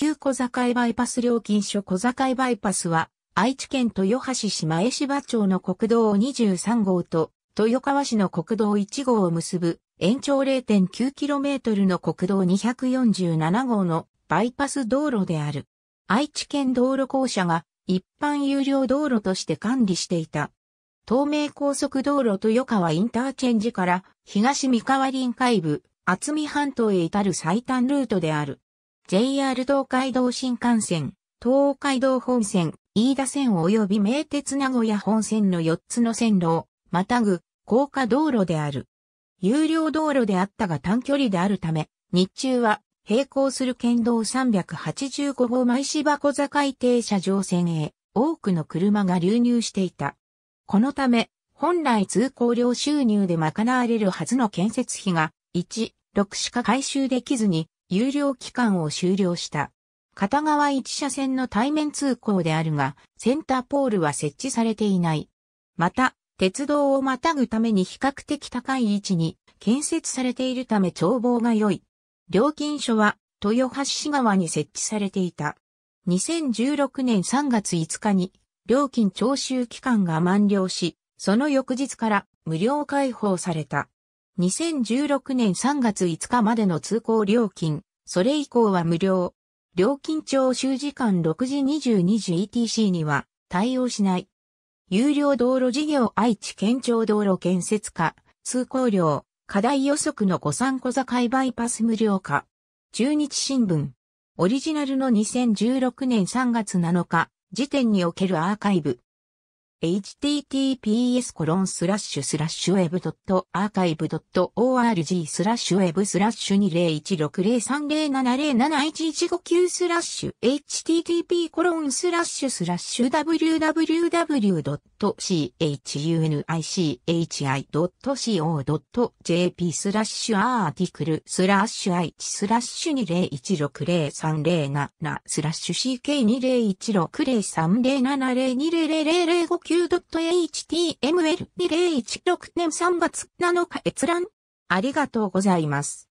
旧小堺バイパス料金所小堺バイパスは、愛知県豊橋市前芝町の国道23号と、豊川市の国道1号を結ぶ、延長 0.9km の国道247号のバイパス道路である。愛知県道路公社が一般有料道路として管理していた。東名高速道路豊川インターチェンジから東三河臨海部、厚見半島へ至る最短ルートである。JR 東海道新幹線、東海道本線、飯田線及び名鉄名古屋本線の4つの線路を、またぐ、高架道路である。有料道路であったが短距離であるため、日中は、並行する県道385号前芝小坂井停車場線へ、多くの車が流入していた。このため、本来通行料収入で賄われるはずの建設費が、1、6しか回収できずに、有料期間を終了した。片側一車線の対面通行であるが、センターポールは設置されていない。また、鉄道をまたぐために比較的高い位置に建設されているため眺望が良い。料金所は豊橋市側に設置されていた。2016年3月5日に料金徴収期間が満了し、その翌日から無料開放された。2016年3月5日までの通行料金、それ以降は無料。料金徴収時間6時22時 ETC には対応しない。有料道路事業愛知県庁道路建設課、通行料、課題予測の御三小境バイパス無料化。中日新聞。オリジナルの2016年3月7日時点におけるアーカイブ。https コロンスラッシュスラッシュ web.archive.org スラッシュ web スラッシュ20160307071159スラッシュ http コロンスラッシュスラッシュ www.chunichi.co.jp スラッシュアーティクルスラッシュ i スラッシュ20160307スラッシュ ck201603070200 q.html2016 年3月7日閲覧ありがとうございます。